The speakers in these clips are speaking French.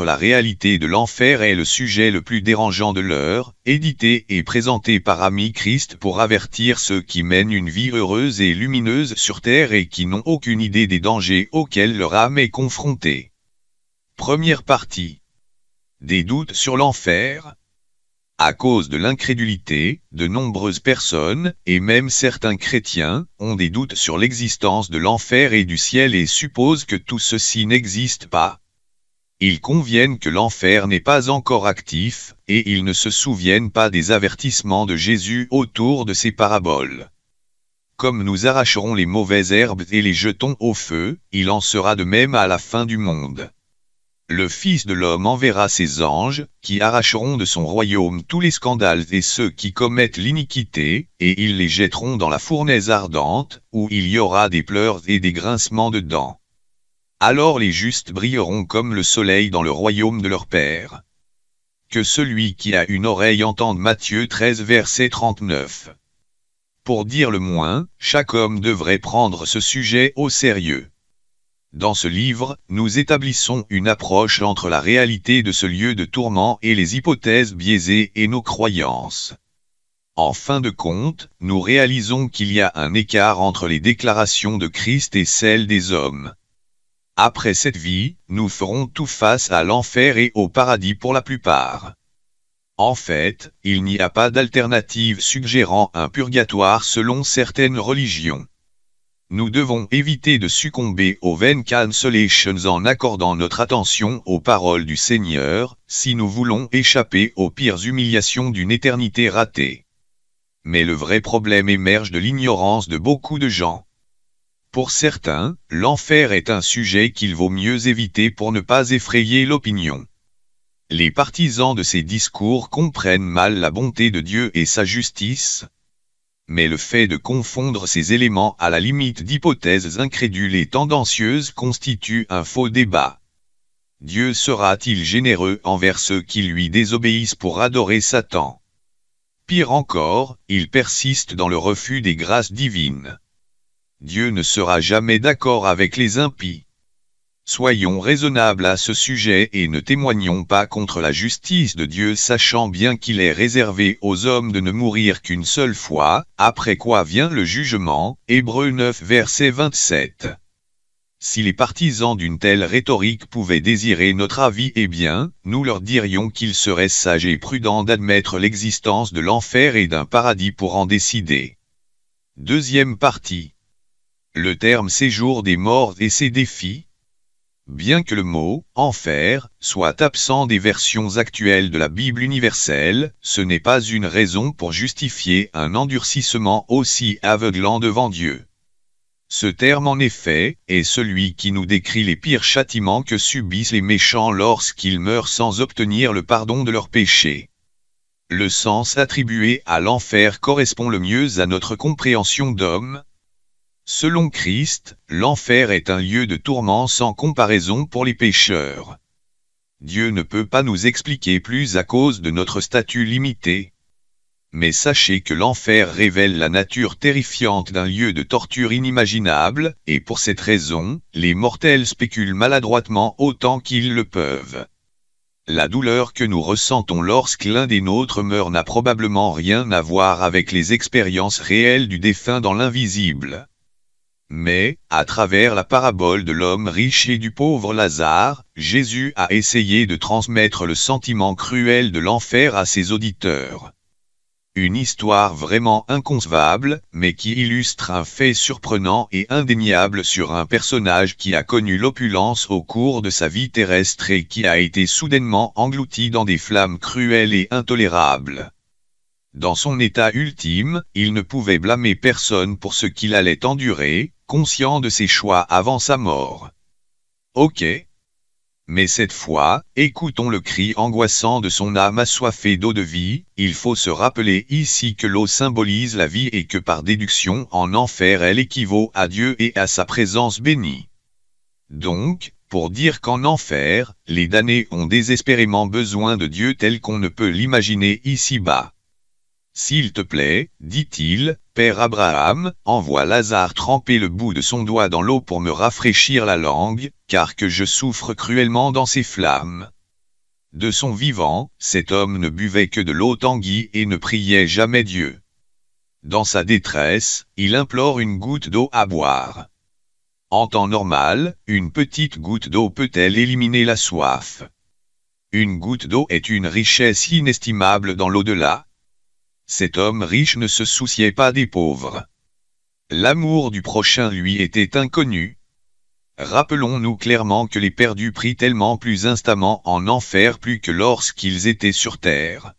la réalité de l'enfer est le sujet le plus dérangeant de l'heure, édité et présenté par Ami Christ pour avertir ceux qui mènent une vie heureuse et lumineuse sur terre et qui n'ont aucune idée des dangers auxquels leur âme est confrontée. Première partie. Des doutes sur l'enfer, à cause de l'incrédulité, de nombreuses personnes, et même certains chrétiens, ont des doutes sur l'existence de l'enfer et du ciel et supposent que tout ceci n'existe pas. Ils conviennent que l'enfer n'est pas encore actif, et ils ne se souviennent pas des avertissements de Jésus autour de ses paraboles. Comme nous arracherons les mauvaises herbes et les jetons au feu, il en sera de même à la fin du monde. Le Fils de l'homme enverra ses anges, qui arracheront de son royaume tous les scandales et ceux qui commettent l'iniquité, et ils les jetteront dans la fournaise ardente, où il y aura des pleurs et des grincements de dents alors les justes brilleront comme le soleil dans le royaume de leur Père. Que celui qui a une oreille entende Matthieu 13 verset 39. Pour dire le moins, chaque homme devrait prendre ce sujet au sérieux. Dans ce livre, nous établissons une approche entre la réalité de ce lieu de tourment et les hypothèses biaisées et nos croyances. En fin de compte, nous réalisons qu'il y a un écart entre les déclarations de Christ et celles des hommes. Après cette vie, nous ferons tout face à l'enfer et au paradis pour la plupart. En fait, il n'y a pas d'alternative suggérant un purgatoire selon certaines religions. Nous devons éviter de succomber aux vaines cancellations en accordant notre attention aux paroles du Seigneur, si nous voulons échapper aux pires humiliations d'une éternité ratée. Mais le vrai problème émerge de l'ignorance de beaucoup de gens. Pour certains, l'enfer est un sujet qu'il vaut mieux éviter pour ne pas effrayer l'opinion. Les partisans de ces discours comprennent mal la bonté de Dieu et sa justice, mais le fait de confondre ces éléments à la limite d'hypothèses incrédules et tendancieuses constitue un faux débat. Dieu sera-t-il généreux envers ceux qui lui désobéissent pour adorer Satan Pire encore, il persiste dans le refus des grâces divines. Dieu ne sera jamais d'accord avec les impies. Soyons raisonnables à ce sujet et ne témoignons pas contre la justice de Dieu sachant bien qu'il est réservé aux hommes de ne mourir qu'une seule fois, après quoi vient le jugement, Hébreu 9 verset 27. Si les partisans d'une telle rhétorique pouvaient désirer notre avis eh bien, nous leur dirions qu'il serait sage et prudent d'admettre l'existence de l'enfer et d'un paradis pour en décider. Deuxième partie le terme séjour des morts et ses défis Bien que le mot « enfer » soit absent des versions actuelles de la Bible universelle, ce n'est pas une raison pour justifier un endurcissement aussi aveuglant devant Dieu. Ce terme en effet est celui qui nous décrit les pires châtiments que subissent les méchants lorsqu'ils meurent sans obtenir le pardon de leurs péchés. Le sens attribué à l'enfer correspond le mieux à notre compréhension d'homme, Selon Christ, l'enfer est un lieu de tourment sans comparaison pour les pécheurs. Dieu ne peut pas nous expliquer plus à cause de notre statut limité. Mais sachez que l'enfer révèle la nature terrifiante d'un lieu de torture inimaginable, et pour cette raison, les mortels spéculent maladroitement autant qu'ils le peuvent. La douleur que nous ressentons lorsque l'un des nôtres meurt n'a probablement rien à voir avec les expériences réelles du défunt dans l'invisible. Mais, à travers la parabole de l'homme riche et du pauvre Lazare, Jésus a essayé de transmettre le sentiment cruel de l'enfer à ses auditeurs. Une histoire vraiment inconcevable, mais qui illustre un fait surprenant et indéniable sur un personnage qui a connu l'opulence au cours de sa vie terrestre et qui a été soudainement englouti dans des flammes cruelles et intolérables. Dans son état ultime, il ne pouvait blâmer personne pour ce qu'il allait endurer, conscient de ses choix avant sa mort. Ok. Mais cette fois, écoutons le cri angoissant de son âme assoiffée d'eau de vie, il faut se rappeler ici que l'eau symbolise la vie et que par déduction en enfer elle équivaut à Dieu et à sa présence bénie. Donc, pour dire qu'en enfer, les damnés ont désespérément besoin de Dieu tel qu'on ne peut l'imaginer ici-bas. S'il te plaît, dit-il, Père Abraham, envoie Lazare tremper le bout de son doigt dans l'eau pour me rafraîchir la langue, car que je souffre cruellement dans ces flammes. De son vivant, cet homme ne buvait que de l'eau tanguie et ne priait jamais Dieu. Dans sa détresse, il implore une goutte d'eau à boire. En temps normal, une petite goutte d'eau peut-elle éliminer la soif Une goutte d'eau est une richesse inestimable dans l'au-delà, cet homme riche ne se souciait pas des pauvres. L'amour du prochain lui était inconnu. Rappelons-nous clairement que les perdus prient tellement plus instamment en enfer plus que lorsqu'ils étaient sur terre.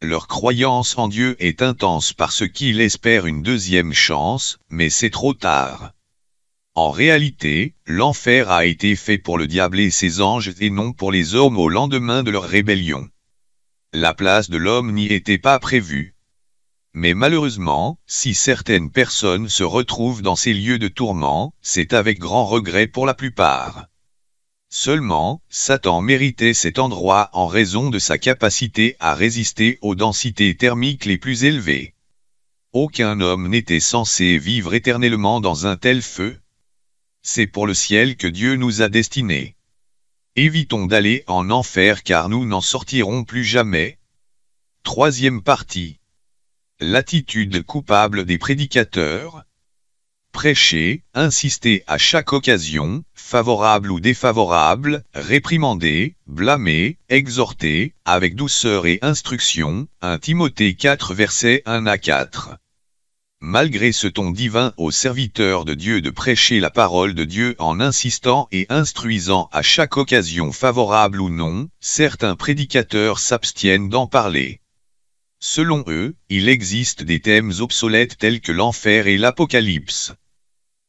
Leur croyance en Dieu est intense parce qu'ils espèrent une deuxième chance, mais c'est trop tard. En réalité, l'enfer a été fait pour le diable et ses anges et non pour les hommes au lendemain de leur rébellion la place de l'homme n'y était pas prévue. Mais malheureusement, si certaines personnes se retrouvent dans ces lieux de tourment, c'est avec grand regret pour la plupart. Seulement, Satan méritait cet endroit en raison de sa capacité à résister aux densités thermiques les plus élevées. Aucun homme n'était censé vivre éternellement dans un tel feu. C'est pour le ciel que Dieu nous a destinés. Évitons d'aller en enfer car nous n'en sortirons plus jamais. Troisième partie. L'attitude coupable des prédicateurs. Prêcher, insister à chaque occasion, favorable ou défavorable, réprimander, blâmer, exhorter, avec douceur et instruction, 1 Timothée 4 verset 1 à 4 malgré ce ton divin aux serviteurs de Dieu de prêcher la parole de Dieu en insistant et instruisant à chaque occasion favorable ou non, certains prédicateurs s'abstiennent d'en parler. Selon eux, il existe des thèmes obsolètes tels que l'enfer et l'apocalypse.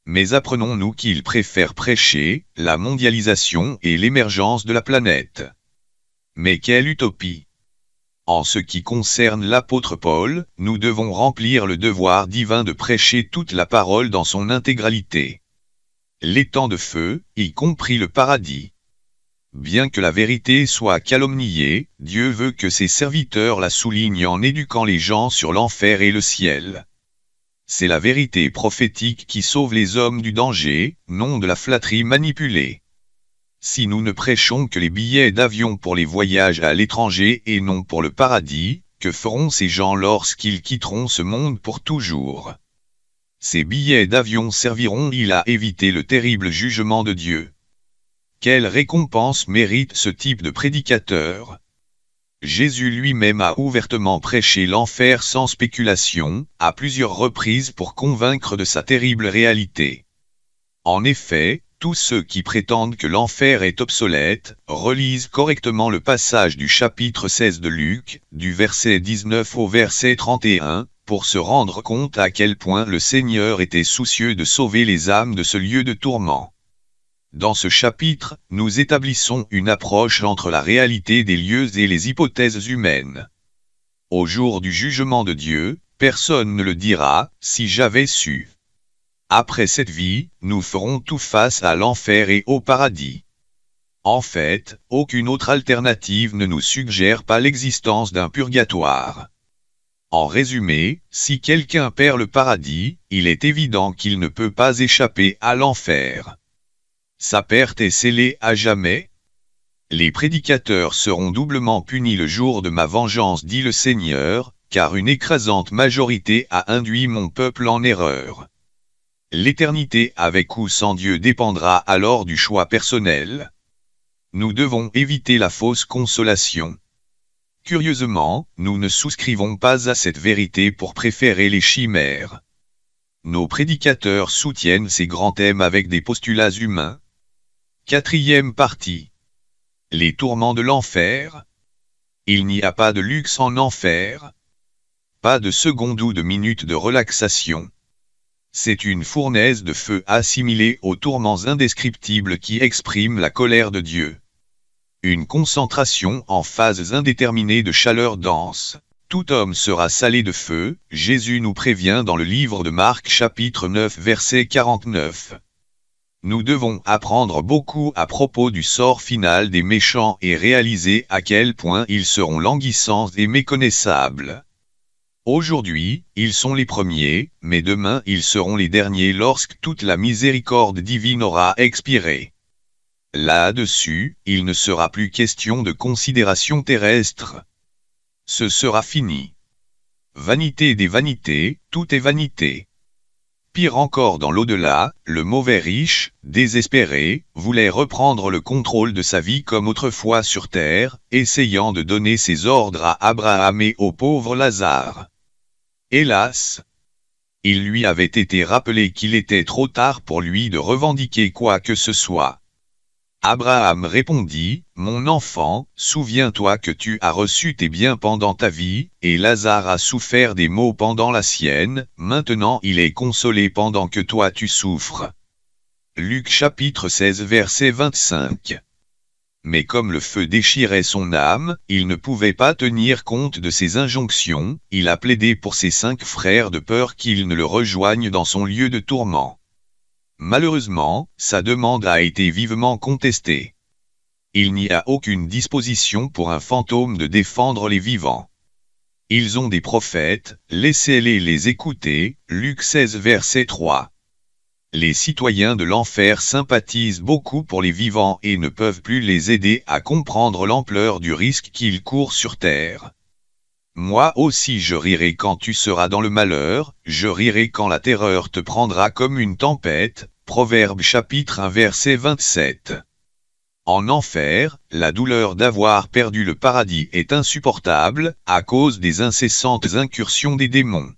Mais apprenons-nous qu'ils préfèrent prêcher la mondialisation et l'émergence de la planète. Mais quelle utopie en ce qui concerne l'apôtre Paul, nous devons remplir le devoir divin de prêcher toute la parole dans son intégralité. Les temps de feu, y compris le paradis. Bien que la vérité soit calomniée, Dieu veut que ses serviteurs la soulignent en éduquant les gens sur l'enfer et le ciel. C'est la vérité prophétique qui sauve les hommes du danger, non de la flatterie manipulée. Si nous ne prêchons que les billets d'avion pour les voyages à l'étranger et non pour le paradis, que feront ces gens lorsqu'ils quitteront ce monde pour toujours Ces billets d'avion serviront-ils à éviter le terrible jugement de Dieu Quelle récompense mérite ce type de prédicateur Jésus lui-même a ouvertement prêché l'enfer sans spéculation, à plusieurs reprises pour convaincre de sa terrible réalité. En effet, tous ceux qui prétendent que l'enfer est obsolète, relisent correctement le passage du chapitre 16 de Luc, du verset 19 au verset 31, pour se rendre compte à quel point le Seigneur était soucieux de sauver les âmes de ce lieu de tourment. Dans ce chapitre, nous établissons une approche entre la réalité des lieux et les hypothèses humaines. Au jour du jugement de Dieu, personne ne le dira, si j'avais su. Après cette vie, nous ferons tout face à l'enfer et au paradis. En fait, aucune autre alternative ne nous suggère pas l'existence d'un purgatoire. En résumé, si quelqu'un perd le paradis, il est évident qu'il ne peut pas échapper à l'enfer. Sa perte est scellée à jamais. Les prédicateurs seront doublement punis le jour de ma vengeance, dit le Seigneur, car une écrasante majorité a induit mon peuple en erreur. L'éternité avec ou sans Dieu dépendra alors du choix personnel. Nous devons éviter la fausse consolation. Curieusement, nous ne souscrivons pas à cette vérité pour préférer les chimères. Nos prédicateurs soutiennent ces grands thèmes avec des postulats humains. Quatrième partie. Les tourments de l'enfer. Il n'y a pas de luxe en enfer. Pas de seconde ou de minute de relaxation. C'est une fournaise de feu assimilée aux tourments indescriptibles qui expriment la colère de Dieu. Une concentration en phases indéterminées de chaleur dense. Tout homme sera salé de feu, Jésus nous prévient dans le livre de Marc chapitre 9 verset 49. Nous devons apprendre beaucoup à propos du sort final des méchants et réaliser à quel point ils seront languissants et méconnaissables. Aujourd'hui, ils sont les premiers, mais demain ils seront les derniers lorsque toute la miséricorde divine aura expiré. Là-dessus, il ne sera plus question de considération terrestre. Ce sera fini. Vanité des vanités, tout est vanité. Pire encore dans l'au-delà, le mauvais riche, désespéré, voulait reprendre le contrôle de sa vie comme autrefois sur terre, essayant de donner ses ordres à Abraham et au pauvre Lazare. Hélas Il lui avait été rappelé qu'il était trop tard pour lui de revendiquer quoi que ce soit. Abraham répondit, Mon enfant, souviens-toi que tu as reçu tes biens pendant ta vie, et Lazare a souffert des maux pendant la sienne, maintenant il est consolé pendant que toi tu souffres. Luc chapitre 16 verset 25 mais comme le feu déchirait son âme, il ne pouvait pas tenir compte de ses injonctions, il a plaidé pour ses cinq frères de peur qu'ils ne le rejoignent dans son lieu de tourment. Malheureusement, sa demande a été vivement contestée. Il n'y a aucune disposition pour un fantôme de défendre les vivants. Ils ont des prophètes, laissez-les les écouter, Luc 16 verset 3 les citoyens de l'enfer sympathisent beaucoup pour les vivants et ne peuvent plus les aider à comprendre l'ampleur du risque qu'ils courent sur Terre. Moi aussi je rirai quand tu seras dans le malheur, je rirai quand la terreur te prendra comme une tempête. Proverbe chapitre 1 verset 27. En enfer, la douleur d'avoir perdu le paradis est insupportable, à cause des incessantes incursions des démons.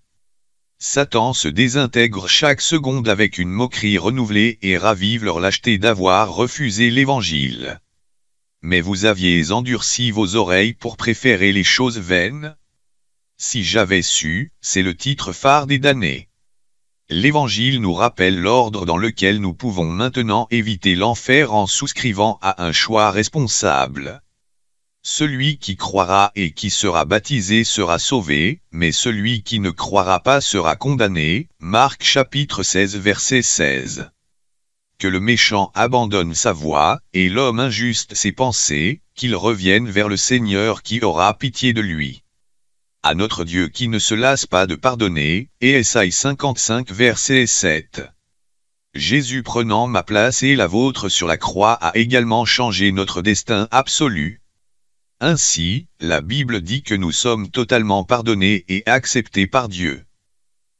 Satan se désintègre chaque seconde avec une moquerie renouvelée et ravive leur lâcheté d'avoir refusé l'Évangile. Mais vous aviez endurci vos oreilles pour préférer les choses vaines Si j'avais su, c'est le titre phare des damnés. L'Évangile nous rappelle l'ordre dans lequel nous pouvons maintenant éviter l'enfer en souscrivant à un choix responsable. Celui qui croira et qui sera baptisé sera sauvé, mais celui qui ne croira pas sera condamné. Marc chapitre 16 verset 16. Que le méchant abandonne sa voie, et l'homme injuste ses pensées, qu'il revienne vers le Seigneur qui aura pitié de lui. À notre Dieu qui ne se lasse pas de pardonner, Esaïe 55 verset 7. Jésus prenant ma place et la vôtre sur la croix a également changé notre destin absolu, ainsi, la Bible dit que nous sommes totalement pardonnés et acceptés par Dieu.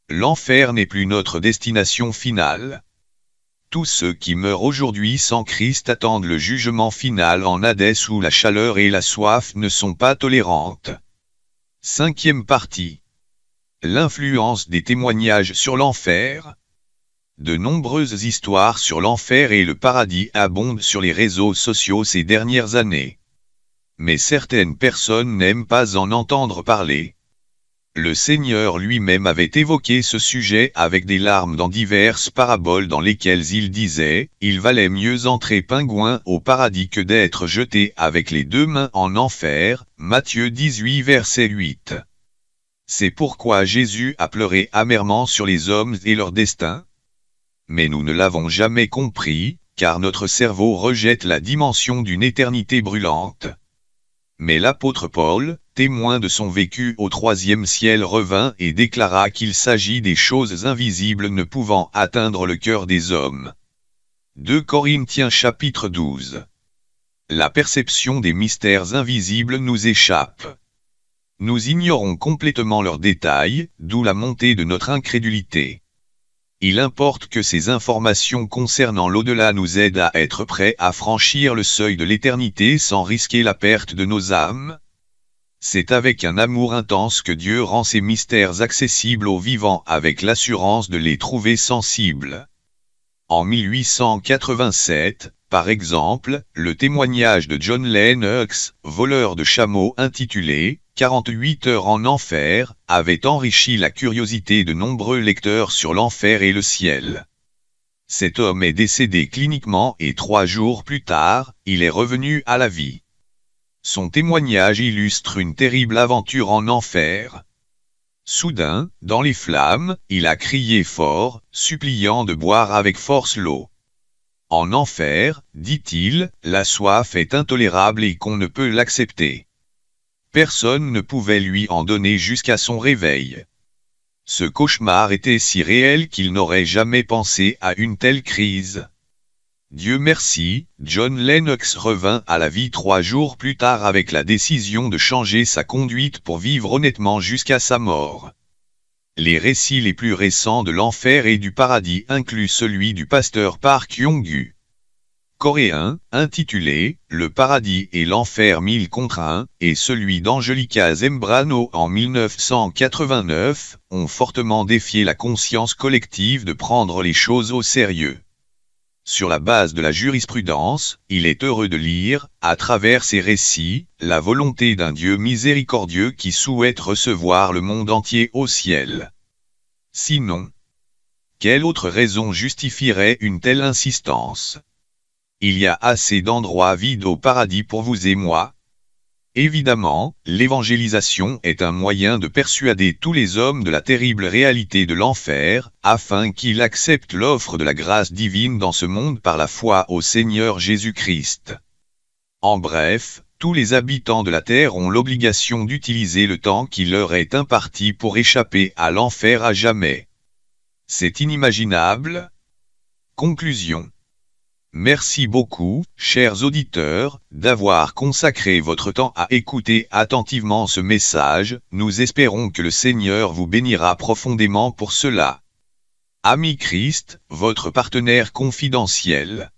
L'enfer n'est plus notre destination finale. Tous ceux qui meurent aujourd'hui sans Christ attendent le jugement final en Hadès où la chaleur et la soif ne sont pas tolérantes. Cinquième partie. L'influence des témoignages sur l'enfer. De nombreuses histoires sur l'enfer et le paradis abondent sur les réseaux sociaux ces dernières années mais certaines personnes n'aiment pas en entendre parler. Le Seigneur lui-même avait évoqué ce sujet avec des larmes dans diverses paraboles dans lesquelles il disait « Il valait mieux entrer pingouin au paradis que d'être jeté avec les deux mains en enfer » Matthieu 18 verset 8. C'est pourquoi Jésus a pleuré amèrement sur les hommes et leur destin. Mais nous ne l'avons jamais compris, car notre cerveau rejette la dimension d'une éternité brûlante. Mais l'apôtre Paul, témoin de son vécu au troisième ciel revint et déclara qu'il s'agit des choses invisibles ne pouvant atteindre le cœur des hommes. 2 Corinthiens chapitre 12 La perception des mystères invisibles nous échappe. Nous ignorons complètement leurs détails, d'où la montée de notre incrédulité. Il importe que ces informations concernant l'au-delà nous aident à être prêts à franchir le seuil de l'éternité sans risquer la perte de nos âmes. C'est avec un amour intense que Dieu rend ses mystères accessibles aux vivants avec l'assurance de les trouver sensibles. En 1887, par exemple, le témoignage de John Lennox, voleur de chameaux intitulé 48 heures en enfer, avait enrichi la curiosité de nombreux lecteurs sur l'enfer et le ciel. Cet homme est décédé cliniquement et trois jours plus tard, il est revenu à la vie. Son témoignage illustre une terrible aventure en enfer. Soudain, dans les flammes, il a crié fort, suppliant de boire avec force l'eau. En enfer, dit-il, la soif est intolérable et qu'on ne peut l'accepter. Personne ne pouvait lui en donner jusqu'à son réveil. Ce cauchemar était si réel qu'il n'aurait jamais pensé à une telle crise. Dieu merci, John Lennox revint à la vie trois jours plus tard avec la décision de changer sa conduite pour vivre honnêtement jusqu'à sa mort. Les récits les plus récents de l'enfer et du paradis incluent celui du pasteur Park Yong-gu coréen, intitulé Le paradis et l'enfer mille contre un » et celui d'Angelica Zembrano en 1989, ont fortement défié la conscience collective de prendre les choses au sérieux. Sur la base de la jurisprudence, il est heureux de lire, à travers ses récits, la volonté d'un Dieu miséricordieux qui souhaite recevoir le monde entier au ciel. Sinon, quelle autre raison justifierait une telle insistance il y a assez d'endroits vides au paradis pour vous et moi. Évidemment, l'évangélisation est un moyen de persuader tous les hommes de la terrible réalité de l'enfer, afin qu'ils acceptent l'offre de la grâce divine dans ce monde par la foi au Seigneur Jésus-Christ. En bref, tous les habitants de la terre ont l'obligation d'utiliser le temps qui leur est imparti pour échapper à l'enfer à jamais. C'est inimaginable. Conclusion. Merci beaucoup, chers auditeurs, d'avoir consacré votre temps à écouter attentivement ce message, nous espérons que le Seigneur vous bénira profondément pour cela. Ami Christ, votre partenaire confidentiel.